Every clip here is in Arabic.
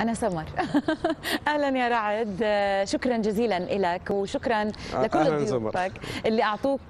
أنا سمر أهلا يا رعد شكرا جزيلا لك وشكرا لكل ضيوفك اللي أعطوك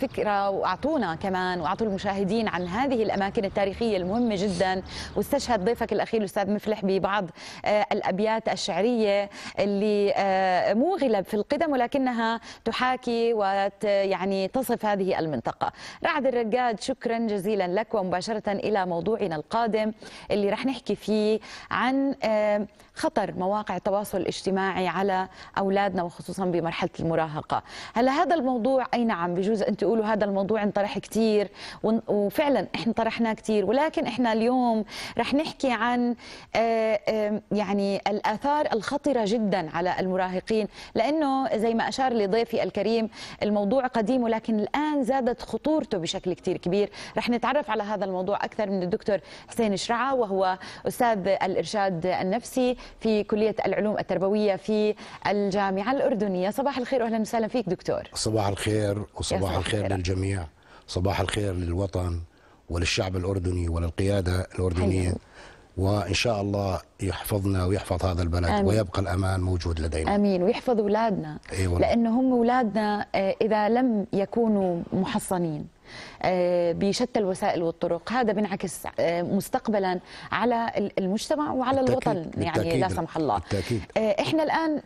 فكرة وأعطونا كمان وأعطوا المشاهدين عن هذه الأماكن التاريخية المهمة جدا واستشهد ضيفك الأخير الأستاذ مفلح ببعض آه، الأبيات الشعرية اللي آه، موغلة في القدم ولكنها تحاكي ويعني تصف هذه المنطقة رعد الرقاد شكرا جزيلا لك ومباشرة إلى موضوعنا القادم اللي رح نحكي فيه عن آه، خطر مواقع التواصل الاجتماعي على اولادنا وخصوصا بمرحله المراهقه هلا هذا الموضوع اي نعم بجوز انت تقولوا هذا الموضوع انطرح كثير وفعلا احنا طرحناه كثير ولكن احنا اليوم رح نحكي عن آه، يعني الاثار الخطره جدا على المراهقين لانه زي ما اشار لضيفي الكريم الموضوع قديم ولكن الان زادت خطورته بشكل كثير كبير رح نتعرف على هذا الموضوع اكثر من الدكتور حسين شرعه وهو استاذ الارشاد النفسي النفسي في كلية العلوم التربوية في الجامعة الأردنية صباح الخير وأهلا وسهلا فيك دكتور صباح الخير وصباح الخير خير. للجميع صباح الخير للوطن وللشعب الأردني وللقيادة الأردنية حلو. وان شاء الله يحفظنا ويحفظ هذا البلد آمين. ويبقى الامان موجود لدينا امين ويحفظ اولادنا أيوة. لانه هم اولادنا آه، اذا لم يكونوا محصنين آه، بشتى الوسائل والطرق هذا بينعكس آه، مستقبلا على المجتمع وعلى التأكيد. الوطن بالتأكيد يعني لا سمح الله بالتأكيد آه، احنا الان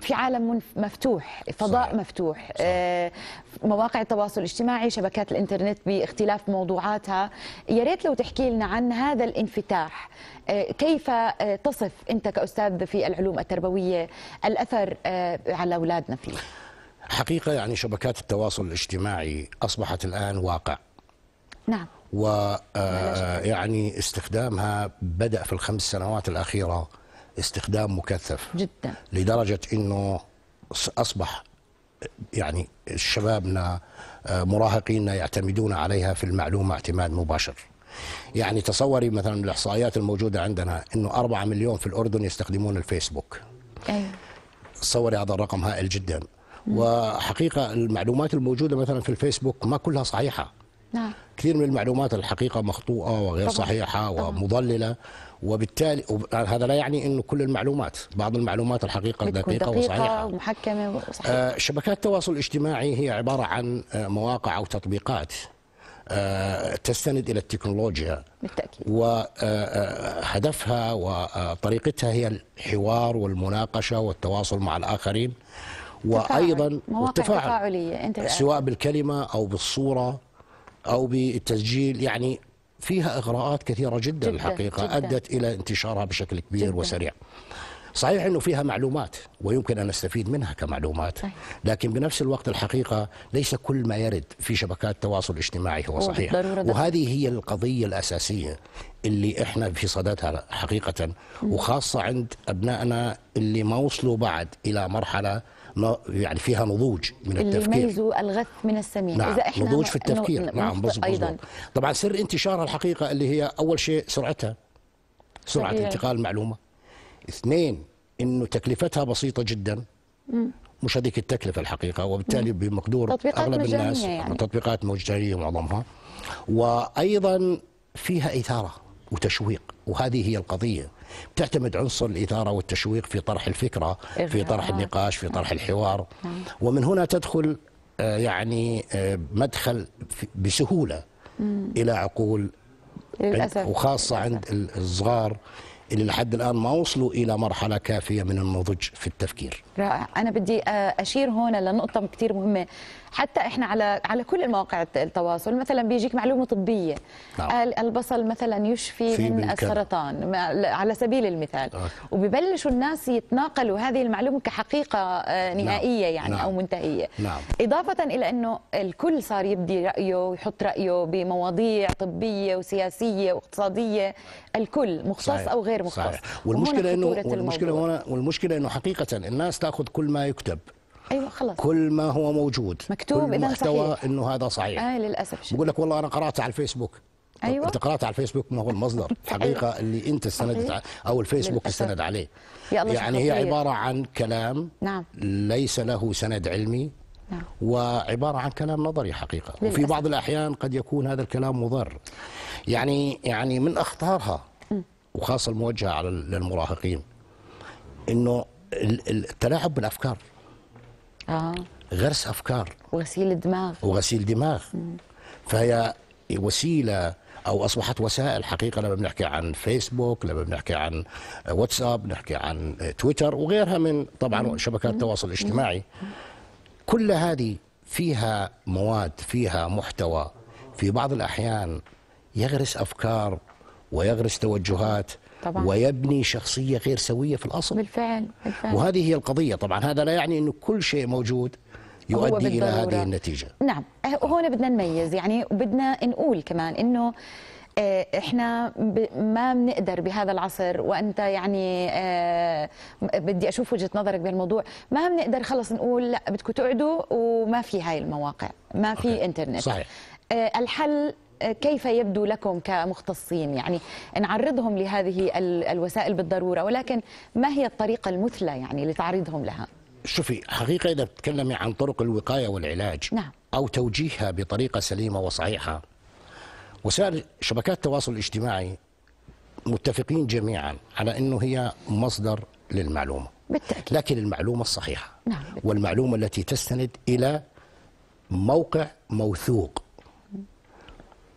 في عالم مفتوح فضاء صحيح. مفتوح صحيح. مواقع التواصل الاجتماعي شبكات الانترنت باختلاف موضوعاتها يا ريت لو تحكي لنا عن هذا الانفتاح كيف تصف انت كاستاذ في العلوم التربويه الاثر على اولادنا فيه حقيقة يعني شبكات التواصل الاجتماعي أصبحت الآن واقع نعم ويعني آه، استخدامها بدأ في الخمس سنوات الأخيرة استخدام مكثف جدا لدرجة أنه أصبح يعني شبابنا آه، مراهقينا يعتمدون عليها في المعلومة اعتماد مباشر يعني تصوري مثلا من الإحصائيات الموجودة عندنا أنه 4 مليون في الأردن يستخدمون الفيسبوك أيوة. تصوري هذا الرقم هائل جدا وحقيقه المعلومات الموجوده مثلا في الفيسبوك ما كلها صحيحه نعم كثير من المعلومات الحقيقه مخطوءة وغير طبعا. صحيحه ومضلله وبالتالي هذا لا يعني انه كل المعلومات بعض المعلومات الحقيقه دقيقه, دقيقة وصحيحه ومحكمه وصحيحه آه شبكات التواصل الاجتماعي هي عباره عن آه، مواقع او تطبيقات آه تستند الى التكنولوجيا بالتاكيد وهدفها آه، آه، وطريقتها هي الحوار والمناقشه والتواصل مع الاخرين وايضا التفاعل تفاعليه انت سواء بالكلمه او بالصوره او بالتسجيل يعني فيها اغراءات كثيره جدا, جداً الحقيقه جداً ادت الى انتشارها بشكل كبير جداً وسريع صحيح انه فيها معلومات ويمكن ان نستفيد منها كمعلومات لكن بنفس الوقت الحقيقه ليس كل ما يرد في شبكات التواصل الاجتماعي هو صحيح وهذه هي القضيه الاساسيه اللي احنا في صددها حقيقه وخاصه عند ابنائنا اللي ما وصلوا بعد الى مرحله يعني فيها نضوج من اللي التفكير اللي يميزوا الغث من السمين نعم إذا إحنا نضوج في التفكير نعم, نعم بزبط أيضا بزبط. طبعا سر انتشارها الحقيقة اللي هي أول شيء سرعتها سرعة صحيح. انتقال المعلومة اثنين انه تكلفتها بسيطة جدا م. مش هذيك التكلفة الحقيقة وبالتالي بمقدور أغلب الناس يعني. تطبيقات مجانية معظمها وأيضا فيها إثارة وتشويق وهذه هي القضية بتعتمد عنصر الإثارة والتشويق في طرح الفكرة في طرح النقاش في طرح الحوار نعم. ومن هنا تدخل آه، يعني آه، مدخل بسهولة إلى عقول للأسف وخاصة عند الصغار اللي لحد الان ما وصلوا الى مرحله كافيه من النضج في التفكير. رائع، انا بدي آه، اشير هون لنقطه كثير مهمه حتى احنا على على كل المواقع التواصل مثلا بيجيك معلومه طبيه نعم. البصل مثلا يشفي من السرطان على سبيل المثال وبيبلشوا الناس يتناقلوا هذه المعلومه كحقيقه آه، نعم. نهائيه نعم. يعني نعم. او منتهيه نعم. اضافه الى انه الكل صار يبدي رايه ويحط رايه بمواضيع طبيه وسياسيه واقتصاديه الكل مختص صحيح. او غير مختص صحيح. والمشكله انه والمشكله هنا والمشكله انه حقيقه الناس تاخذ كل ما يكتب ايوه خلاص كل ما هو موجود مكتوب اذا محتوى انه هذا صحيح آه للاسف بقول لك والله انا قرات على الفيسبوك ايوه انت قرات على الفيسبوك ما هو المصدر الحقيقه أيوة. اللي انت استندت او الفيسبوك استند عليه يا الله يعني هي عباره عن كلام نعم. ليس له سند علمي نعم. وعبارة عن كلام نظري حقيقة للأسف. وفي بعض الأحيان قد يكون هذا الكلام مضر يعني يعني من أخطارها وخاصة الموجهة على المراهقين أنه التلاعب بالأفكار اه غرس افكار وغسيل الدماغ وغسيل دماغ مم. فهي وسيله او اصبحت وسائل حقيقه لما بنحكي عن فيسبوك لما بنحكي عن واتساب نحكي عن تويتر وغيرها من طبعا شبكات التواصل الاجتماعي كل هذه فيها مواد فيها محتوى في بعض الاحيان يغرس افكار ويغرس توجهات طبعا. ويبني شخصية غير سوية في الأصل بالفعل. بالفعل وهذه هي القضية طبعا هذا لا يعني أنه كل شيء موجود يؤدي إلى هذه النتيجة نعم هون بدنا نميز يعني بدنا نقول كمان أنه آه، احنا ما بنقدر بهذا العصر وانت يعني اه بدي اشوف وجهه نظرك بهالموضوع ما بنقدر خلص نقول لا بدكم تقعدوا وما في هاي المواقع ما في انترنت صحيح. آه، الحل كيف يبدو لكم كمختصين يعني نعرضهم لهذه الوسائل بالضرورة ولكن ما هي الطريقة المثلى يعني لتعريضهم لها شوفي حقيقة إذا بتكلمي عن طرق الوقاية والعلاج نعم. أو توجيهها بطريقة سليمة وصحيحة وسائل شبكات التواصل الاجتماعي متفقين جميعا على أنه هي مصدر للمعلومة بالتأكيد. لكن المعلومة الصحيحة نعم. والمعلومة التي تستند إلى موقع موثوق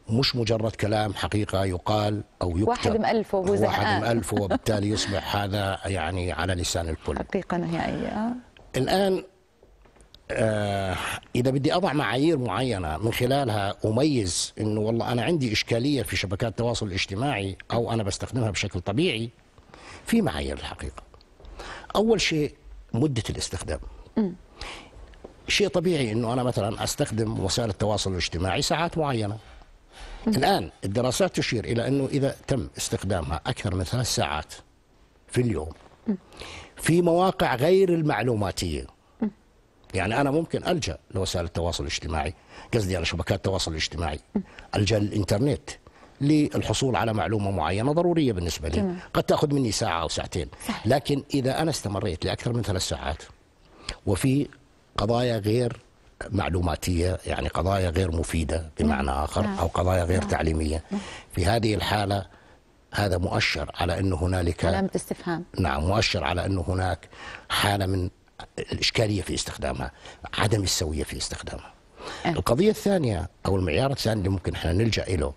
مش مجرد كلام حقيقة يقال أو يكتب واحد مألفه وهو زهقان واحد مألفه وبالتالي يصبح هذا يعني على لسان الكل حقيقة نهائية الآن آه إذا بدي أضع معايير معينة من خلالها أميز إنه والله أنا عندي إشكالية في شبكات التواصل الاجتماعي أو أنا بستخدمها بشكل طبيعي في معايير الحقيقة أول شيء مدة الاستخدام م. شيء طبيعي انه انا مثلا استخدم وسائل التواصل الاجتماعي ساعات معينه الآن الدراسات تشير إلى أنه إذا تم استخدامها أكثر من ثلاث ساعات في اليوم في مواقع غير المعلوماتية يعني أنا ممكن ألجأ لوسائل التواصل الاجتماعي قصدي على شبكات التواصل الاجتماعي ألجأ للإنترنت للحصول على معلومه معينه ضروريه بالنسبه لي قد تاخذ مني ساعه او ساعتين لكن اذا انا استمريت لاكثر من ثلاث ساعات وفي قضايا غير معلوماتية يعني قضايا غير مفيدة بمعنى نعم. آخر نعم. أو قضايا غير نعم. تعليمية في هذه الحالة هذا مؤشر على أن هنالك علامة استفهام نعم مؤشر على أن هناك حالة من الإشكالية في استخدامها عدم السوية في استخدامها آه. القضية الثانية أو المعيار الثاني اللي ممكن احنا نلجأ إليه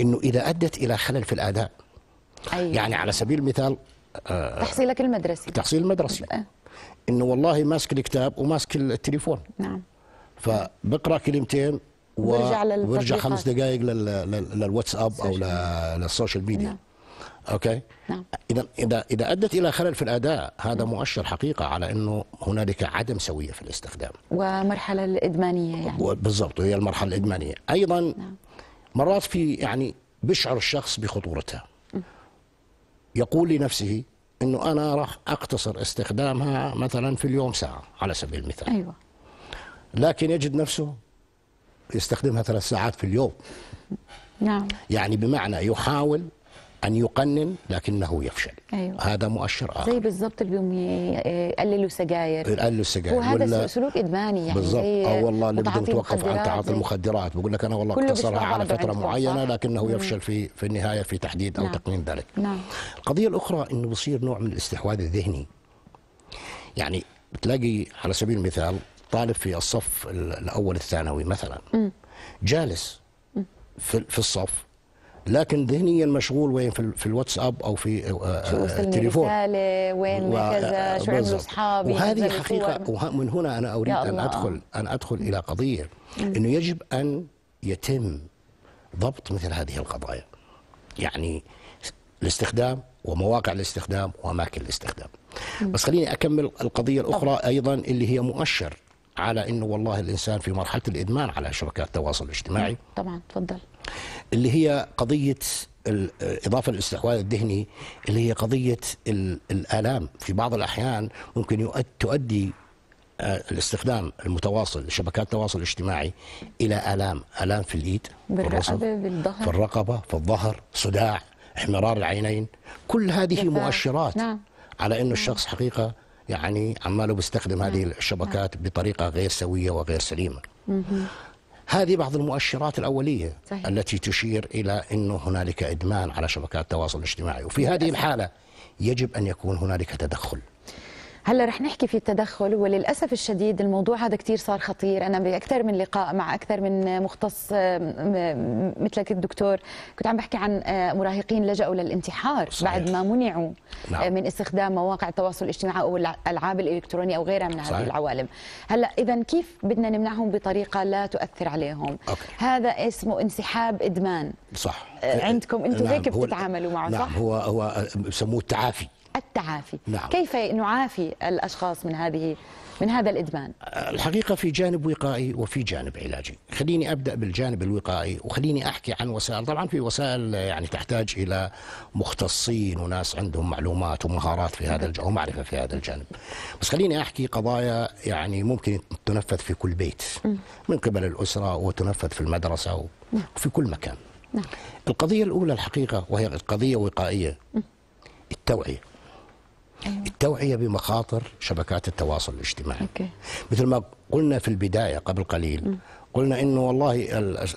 أنه إذا أدت إلى خلل في الأداء أيوة. يعني على سبيل المثال آه، تحصيلك المدرسي تحصيل المدرسي آه. انه والله ماسك الكتاب وماسك التليفون نعم. فبقرا كلمتين و... خمس دقائق لل... لل... للواتساب او للسوشيال ميديا نعم. اوكي نعم. اذا اذا اذا ادت الى خلل في الاداء هذا نعم. مؤشر حقيقه على انه هنالك عدم سويه في الاستخدام ومرحله الادمانيه يعني بالضبط هي المرحله الادمانيه ايضا نعم. مرات في يعني بيشعر الشخص بخطورتها يقول لنفسه انه انا راح اقتصر استخدامها مثلا في اليوم ساعه على سبيل المثال ايوه لكن يجد نفسه يستخدمها ثلاث ساعات في اليوم نعم يعني بمعنى يحاول أن يقنن لكنه يفشل أيوة. هذا مؤشر آخر زي بالضبط اللي يقللوا سجاير يقللوا السجاير وهذا ولا سلوك إدماني يعني بالضبط أه والله اللي بده يتوقف عن تعاطي المخدرات بقول لك أنا والله اقتصرها على فترة معينة صح. لكنه مم. يفشل في في النهاية في تحديد أو نعم. تقنين ذلك نعم. القضية الأخرى أنه بصير نوع من الاستحواذ الذهني يعني بتلاقي على سبيل المثال طالب في الصف الاول الثانوي مثلا جالس في, الصف لكن ذهنيا مشغول وين في الواتساب او في آه، آه، التليفون رساله وين كذا شو عملوا اصحابي وهذه حقيقه من هنا انا اريد ان ادخل ان ادخل الى قضيه انه يجب ان يتم ضبط مثل هذه القضايا يعني الاستخدام ومواقع الاستخدام واماكن الاستخدام بس خليني اكمل القضيه الاخرى ايضا اللي هي مؤشر على انه والله الانسان في مرحله الادمان على شبكات التواصل الاجتماعي نعم، طبعا تفضل اللي هي قضيه الاضافه للاستحواذ الذهني اللي هي قضيه الالام في بعض الاحيان ممكن تؤدي آه، الاستخدام المتواصل لشبكات التواصل الاجتماعي الى الام الام في اليد بالرقبه بالظهر في الرقبه في الظهر صداع احمرار العينين كل هذه مؤشرات نعم. على انه نعم. الشخص حقيقه يعني عماله بيستخدم هذه نعم. الشبكات نعم. بطريقه غير سويه وغير سليمه. هذه بعض المؤشرات الأولية صحيح. التي تشير إلى أنه هنالك إدمان على شبكات التواصل الاجتماعي وفي هذه الحالة يجب أن يكون هنالك تدخل هلا رح نحكي في التدخل وللاسف الشديد الموضوع هذا كثير صار خطير انا باكثر من لقاء مع اكثر من مختص مثلك الدكتور كنت عم بحكي عن آه، مراهقين لجأوا للانتحار صحيح. بعد ما منعوا آه، نعم. من استخدام مواقع التواصل الاجتماعي او الالعاب الالكترونيه او غيرها من هذه العوالم هلا اذا كيف بدنا نمنعهم بطريقه لا تؤثر عليهم أوكي. هذا اسمه انسحاب ادمان صح آه، عندكم انتم نعم. هيك بتتعاملوا معه نعم. صح هو هو بسموه التعافي التعافي نعم. كيف نعافي الأشخاص من هذه من هذا الإدمان الحقيقة في جانب وقائي وفي جانب علاجي خليني أبدأ بالجانب الوقائي وخليني أحكي عن وسائل طبعا في وسائل يعني تحتاج إلى مختصين وناس عندهم معلومات ومهارات في هذا الجانب ومعرفة في هذا الجانب بس خليني أحكي قضايا يعني ممكن تنفذ في كل بيت من قبل الأسرة وتنفذ في المدرسة وفي كل مكان نعم. القضية الأولى الحقيقة وهي قضية وقائية التوعية أيوة. التوعية بمخاطر شبكات التواصل الاجتماعي أوكي. مثل ما قلنا في البداية قبل قليل م. قلنا انه والله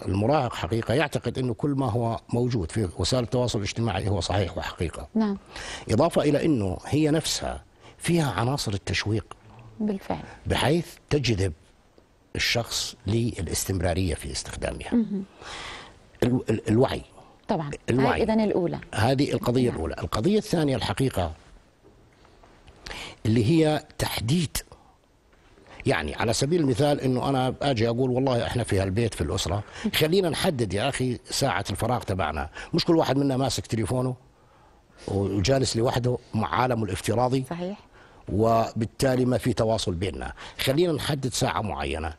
المراهق حقيقه يعتقد انه كل ما هو موجود في وسائل التواصل الاجتماعي هو صحيح وحقيقه. نعم. اضافه الى انه هي نفسها فيها عناصر التشويق. بالفعل. بحيث تجذب الشخص للاستمراريه في استخدامها. مه. الوعي. طبعا. الوعي. اذا الاولى. هذه القضيه نعم. الاولى، القضيه الثانيه الحقيقه اللي هي تحديد يعني على سبيل المثال انه انا اجي اقول والله احنا في هالبيت في الاسره خلينا نحدد يا اخي ساعه الفراغ تبعنا مش كل واحد منا ماسك تليفونه وجالس لوحده مع عالمه الافتراضي صحيح وبالتالي ما في تواصل بيننا خلينا نحدد ساعة معينة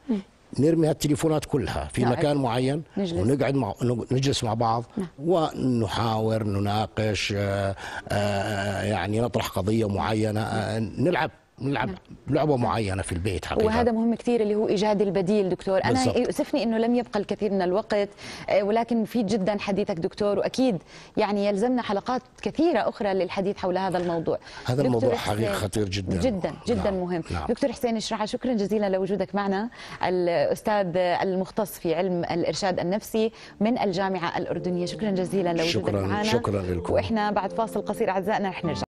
نرمي هالتليفونات كلها في نعم. مكان معين نجلس. ونقعد مع نجلس مع بعض نعم. ونحاور نناقش آآ آه، آآ آه، يعني نطرح قضيه معينه آه، نلعب نلعب نعم. لعبه معينه في البيت حقيقه وهذا مهم كثير اللي هو ايجاد البديل دكتور انا بالزبط. يؤسفني انه لم يبقى الكثير من الوقت آه، ولكن مفيد جدا حديثك دكتور واكيد يعني يلزمنا حلقات كثيره اخرى للحديث حول هذا الموضوع هذا الموضوع حقيقه خطير جدا جدا جدا نعم. مهم نعم. دكتور حسين الشرعه شكرا جزيلا لوجودك معنا الاستاذ المختص في علم الارشاد النفسي من الجامعه الاردنيه شكرا جزيلا لوجودك شكرا معنا شكرا لكم واحنا بعد فاصل قصير اعزائنا رح نرجع